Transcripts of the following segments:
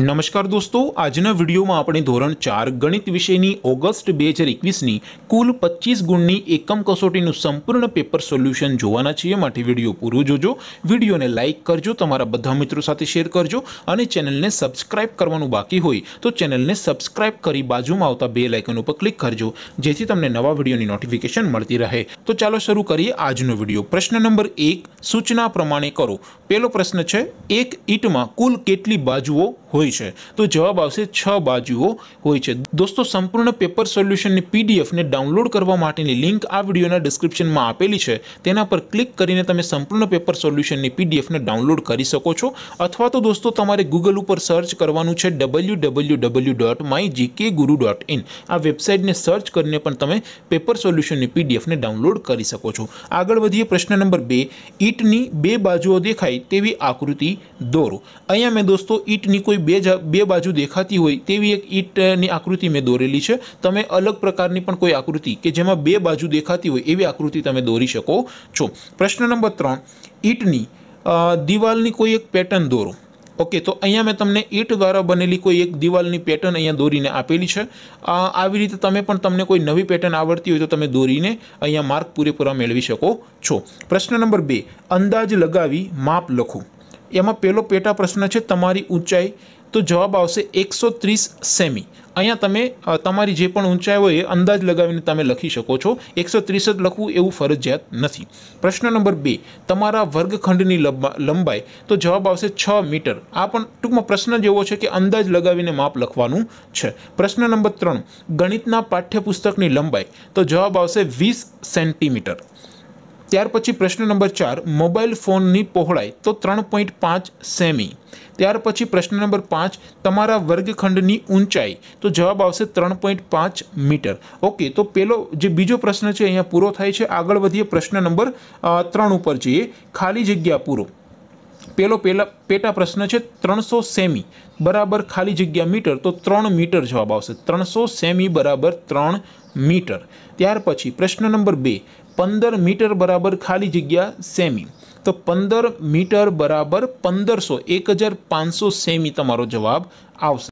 નમસ્કાર દોસ્તો આજના વિડીયોમાં આપણે ધોરણ ચાર ગણિત વિષયની ઓગસ્ટ બે હજાર એકવીસની કુલ પચીસ ગુણની એકમ કસોટીનું સંપૂર્ણ પેપર સોલ્યુશન જોવાના છીએ માટે વિડીયો પૂરો જોજો વિડીયોને લાઇક કરજો તમારા બધા મિત્રો સાથે શેર કરજો અને ચેનલને સબસ્ક્રાઇબ કરવાનું બાકી હોય તો ચેનલને સબસ્ક્રાઇબ કરી બાજુમાં આવતા બે લાઇકન ઉપર ક્લિક કરજો જેથી તમને નવા વિડીયોની નોટિફિકેશન મળતી રહે તો ચાલો શરૂ કરીએ આજનો વિડીયો પ્રશ્ન નંબર એક સૂચના પ્રમાણે કરો પહેલો પ્રશ્ન છે એક ઈંટમાં કુલ કેટલી બાજુઓ હોય હોય છે તો જવાબ આવશે છ બાજુઓ હોય છે દોસ્તો સંપૂર્ણ પેપર સોલ્યુશનની પીડીએફને ડાઉનલોડ કરવા માટેની લિંક આ વિડીયોના ડિસ્ક્રિપ્શનમાં આપેલી છે તેના પર ક્લિક કરીને તમે સંપૂર્ણ પેપર સોલ્યુશનની પીડીએફને ડાઉનલોડ કરી શકો છો અથવા તો દોસ્તો તમારે ગૂગલ ઉપર સર્ચ કરવાનું છે W W W dot my GK Guru dot in આ વેબસાઇટને સર્ચ કરીને પણ તમે પેપર સોલ્યુશનની પીડીએફને ડાઉનલોડ કરી શકો છો આગળ વધીએ પ્રશ્ન નંબર બે ઈંટની બે બાજુઓ દેખાય તેવી આકૃતિ દોરો અહીંયા મેં દોસ્તો ઈંટની કોઈ બે બે બે બાજુ દેખાતી હોય તેવી એક ઈંટની આકૃતિ મેં દોરેલી છે તમે અલગ પ્રકારની પણ કોઈ આકૃતિ કે જેમાં બે બાજુ દેખાતી હોય એવી આકૃતિ તમે દોરી શકો છો પ્રશ્ન નંબર ત્રણ ઈંટની દિવાલની કોઈ એક પેટર્ન દોરો ઓકે તો અહીંયા મેં તમને ઈંટ દ્વારા બનેલી કોઈ એક દિવાલની પેટર્ન અહીંયા દોરીને આપેલી છે આવી રીતે તમે પણ તમને કોઈ નવી પેટર્ન આવડતી હોય તો તમે દોરીને અહીંયા માર્ક પૂરેપૂરા મેળવી શકો છો પ્રશ્ન નંબર બે અંદાજ લગાવી માપ લખો એમાં પહેલો પેટા પ્રશ્ન છે તમારી ઊંચાઈ તો જવાબ આવશે એકસો ત્રીસ સેમી અહીંયા તમે તમારી જે પણ ઊંચાઈ હોય એ અંદાજ લગાવીને તમે લખી શકો છો એકસો ત્રીસ જ લખવું એવું ફરજિયાત નથી પ્રશ્ન નંબર બે તમારા વર્ગખંડની લંબાઈ તો જવાબ આવશે છ મીટર આ પણ ટૂંકમાં પ્રશ્ન જેવો છે કે અંદાજ લગાવીને માપ લખવાનું છે પ્રશ્ન નંબર ત્રણ ગણિતના પાઠ્યપુસ્તકની લંબાઈ તો જવાબ આવશે વીસ સેન્ટીમીટર ત્યાર પછી પ્રશ્ન નંબર ચાર મોબાઈલ ફોનની પહોળાઈ તો ત્રણ પોઈન્ટ પાંચ સેમી ત્યાર પછી પ્રશ્ન નંબર પાંચ તમારા વર્ગખંડની ઊંચાઈ તો જવાબ આવશે ત્રણ પોઈન્ટ પાંચ મીટર ઓકે તો પેલો જે બીજો પ્રશ્ન છે અહીંયા પૂરો થાય છે આગળ વધીએ પ્રશ્ન નંબર ત્રણ ઉપર જઈએ ખાલી જગ્યા પૂરો પેલો પેલા પેટા પ્રશ્ન છે ત્રણસો સેમી બરાબર ખાલી જગ્યા મીટર તો ત્રણ મીટર જવાબ આવશે ત્રણસો સેમી બરાબર ત્રણ મીટર ત્યાર પછી પ્રશ્ન નંબર બે પંદર મીટર બરાબર ખાલી જગ્યા સેમી તો પંદર મીટર બરાબર પંદરસો એક હજાર પાંચસો સેમી તમારો જવાબ આવશે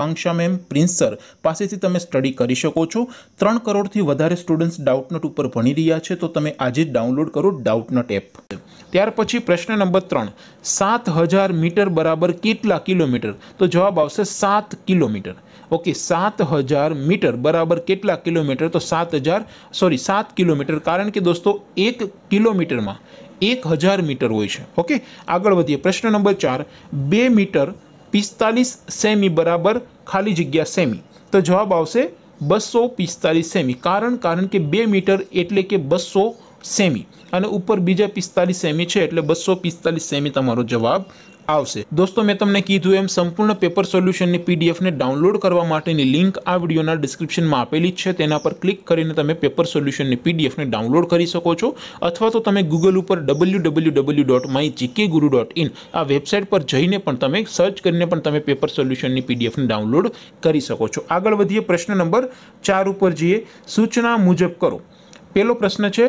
फंक्शन में प्रिंस सर પાસેથી તમે સ્ટડી કરી શકો છો 3 કરોડ થી વધારે સ્ટુડન્ટ્સ ડાઉટ નોટ ઉપર ભણી રહ્યા છે તો તમે આજે જ ડાઉનલોડ કરો ડાઉટ નોટ એપ ત્યાર પછી પ્રશ્ન નંબર 3 7000 મીટર બરાબર કેટલા કિલોમીટર તો જવાબ આવશે 7 કિલોમીટર ઓકે 7000 મીટર બરાબર કેટલા કિલોમીટર તો 7000 સોરી 7 કિલોમીટર કારણ કે દોસ્તો 1 કિલોમીટર માં 1000 મીટર હોય છે ઓકે આગળ વધીએ પ્રશ્ન નંબર 4 2 મીટર પિસ્તાલીસ સેમી બરાબર ખાલી જગ્યા સેમી તો જવાબ આવશે બસો પિસ્તાલીસ સેમી કારણ કારણ કે બે મીટર એટલે કે બસો સેમી અને ઉપર બીજા પિસ્તાલીસ સેમી છે એટલે બસો પિસ્તાલીસ સેમી તમારો જવાબ આવશે દોસ્તો મે તમને કીધું એમ સંપૂર્ણ પેપર સોલ્યુશન ની પીડીએફ ને ડાઉનલોડ કરવા માટેની લિંક આ વિડિયોના ડિસ્ક્રિપ્શનમાં આપેલી જ છે તેના પર ક્લિક કરીને તમે પેપર સોલ્યુશન ની પીડીએફ ને ડાઉનલોડ કરી શકો છો અથવા તો તમે Google ઉપર www.mygkguru.in આ વેબસાઈટ પર જઈને પણ તમે સર્ચ કરીને પણ તમે પેપર સોલ્યુશન ની પીડીએફ ને ડાઉનલોડ કરી શકો છો આગળ વધીએ પ્રશ્ન નંબર 4 ઉપર જઈએ સૂચના મુજબ કરો પેલો પ્રશ્ન છે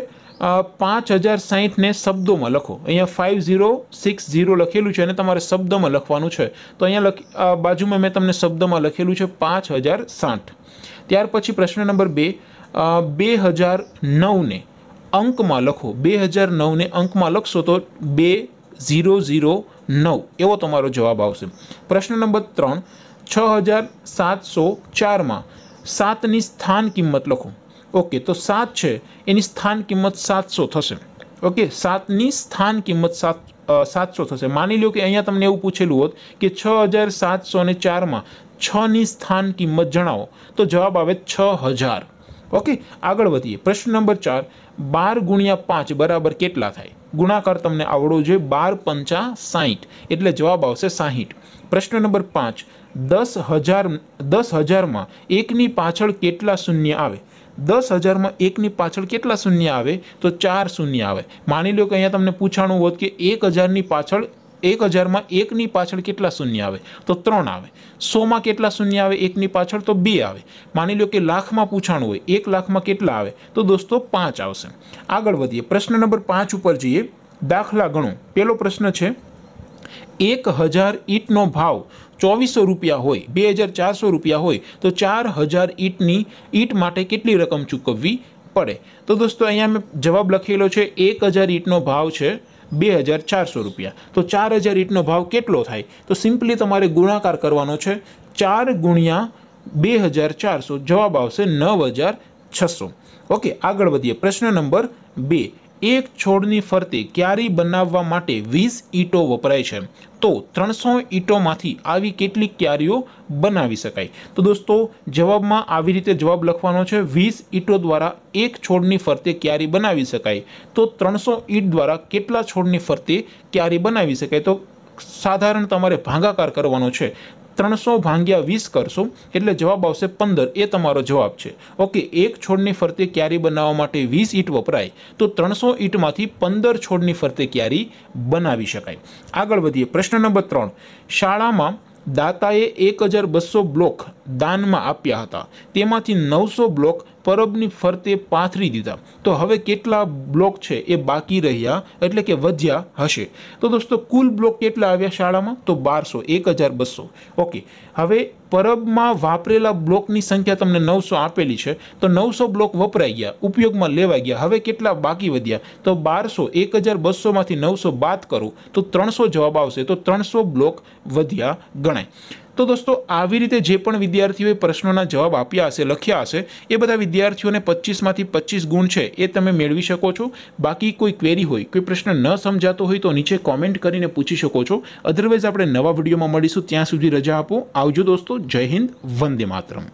પાંચ હજાર સાહીઠને શબ્દોમાં લખો અહીંયા ફાઇવ ઝીરો સિક્સ ઝીરો લખેલું છે અને તમારે શબ્દમાં લખવાનું છે તો અહીંયા લખ બાજુમાં મેં તમને શબ્દમાં લખેલું છે પાંચ હજાર સાઠ ત્યાર પછી પ્રશ્ન નંબર બે બે હજાર નવને અંકમાં લખો બે હજાર નવને અંકમાં લખશો તો બે ઝીરો ઝીરો નવ એવો તમારો જવાબ આવશે પ્રશ્ન નંબર ત્રણ છ હજાર સાતસો ચારમાં સાતની સ્થાન કિંમત લખો ઓકે તો સાત છે એની સ્થાન કિંમત સાતસો થશે ઓકે સાતની સ્થાન કિંમત સાત સાતસો થશે માની લો કે અહીંયા તમને એવું પૂછેલું હોત કે છ હજાર સાતસો ને ચારમાં છની સ્થાન કિંમત જણાવો તો જવાબ આવે છ હજાર ઓકે આગળ વધીએ પ્રશ્ન નંબર ચાર બાર ગુણ્યા પાંચ બરાબર કેટલા થાય ગુણાકાર તમને આવડવો જોઈએ બાર પંચા સાહીઠ એટલે જવાબ આવશે સાહીઠ પ્રશ્ન નંબર પાંચ દસ હજાર દસ હજારમાં એકની પાછળ કેટલા શૂન્ય આવે દસ હજારમાં એકની પાછળ કેટલા શૂન્ય આવે તો ચાર શૂન્ય આવે માની લો કે અહીંયા તમને પૂછાણું હોત કે એક હજારની પાછળ એક હજારમાં એકની પાછળ કેટલા શૂન્ય આવે તો ત્રણ આવે સોમાં કેટલા શૂન્ય આવે એકની પાછળ તો બે આવે માની લો કે લાખમાં પૂછાણું હોય એક લાખમાં કેટલા આવે તો દોસ્તો પાંચ આવશે આગળ વધીએ પ્રશ્ન નંબર પાંચ ઉપર જઈએ દાખલા ગણો પહેલો પ્રશ્ન છે એક હજાર ઈંટનો ભાવ ચોવીસો રૂપિયા હોય બે હજાર ચારસો રૂપિયા હોય તો ચાર હજાર ઈંટની ઈંટ માટે કેટલી રકમ ચૂકવવી પડે તો દોસ્તો અહીંયા મેં જવાબ લખેલો છે એક હજાર ઈંટનો ભાવ છે બે હજાર ચારસો રૂપિયા તો ચાર હજાર ઈંટનો ભાવ કેટલો થાય તો સિમ્પલી તમારે ગુણાકાર કરવાનો છે ચાર ગુણ્યા બે હજાર ચારસો જવાબ આવશે નવ હજાર છસો ઓકે આગળ વધીએ પ્રશ્ન નંબર બે એક છોડની ફરતે ક્યારી બનાવવા માટે વીસ ઈંટો વપરાય છે તો ત્રણસો ઈંટોમાંથી આવી કેટલી ક્યારીઓ બનાવી શકાય તો દોસ્તો જવાબમાં આવી રીતે જવાબ લખવાનો છે વીસ ઈંટો દ્વારા એક છોડની ફરતે ક્યારી બનાવી શકાય તો ત્રણસો ઈંટ દ્વારા કેટલા છોડની ફરતે ક્યારી બનાવી શકાય તો સાધારણ તમારે ભાગાકાર કરવાનો છે ત્રણસો ભાંગ્યા વીસ કરશો એટલે જવાબ આવશે પંદર એ તમારો જવાબ છે ઓકે એક છોડની ફરતે ક્યારી બનાવવા માટે વીસ ઈંટ વપરાય તો ત્રણસો ઈંટમાંથી પંદર છોડની ફરતે ક્યારી બનાવી શકાય આગળ વધીએ પ્રશ્ન નંબર ત્રણ શાળામાં દાતાએ એક હજાર બસો બ્લોક દાનમાં આપ્યા હતા તેમાંથી નવસો બ્લોક પરબની ફરતે પાથરી દીધા તો હવે કેટલા બ્લોક છે એ બાકી રહ્યા એટલે કે વધ્યા હશે તો દોસ્તો કુલ બ્લોક કેટલા આવ્યા શાળામાં તો બારસો એક હજાર બસો ઓકે હવે પરબમાં વાપરેલા બ્લોકની સંખ્યા તમને નવસો આપેલી છે તો નવસો બ્લોક વપરાઈ ગયા ઉપયોગમાં લેવાઈ ગયા હવે કેટલા બાકી વધ્યા તો બારસો એક હજાર બસોમાંથી નવસો બાદ કરું તો ત્રણસો જવાબ આવશે તો ત્રણસો બ્લોક વધ્યા ગણાય તો દોસ્તો આવી રીતે જે પણ વિદ્યાર્થીઓએ પ્રશ્નોના જવાબ આપ્યા હશે લખ્યા હશે એ બધા વિદ્યાર્થીઓને પચીસમાંથી પચીસ ગુણ છે એ તમે મેળવી શકો છો બાકી કોઈ ક્વેરી હોય કોઈ પ્રશ્ન ન સમજાતો હોય તો નીચે કોમેન્ટ કરીને પૂછી શકો છો અધરવાઇઝ આપણે નવા વિડીયોમાં મળીશું ત્યાં સુધી રજા આપો આવજો દોસ્તો જય હિન્દ વંદે માતરમ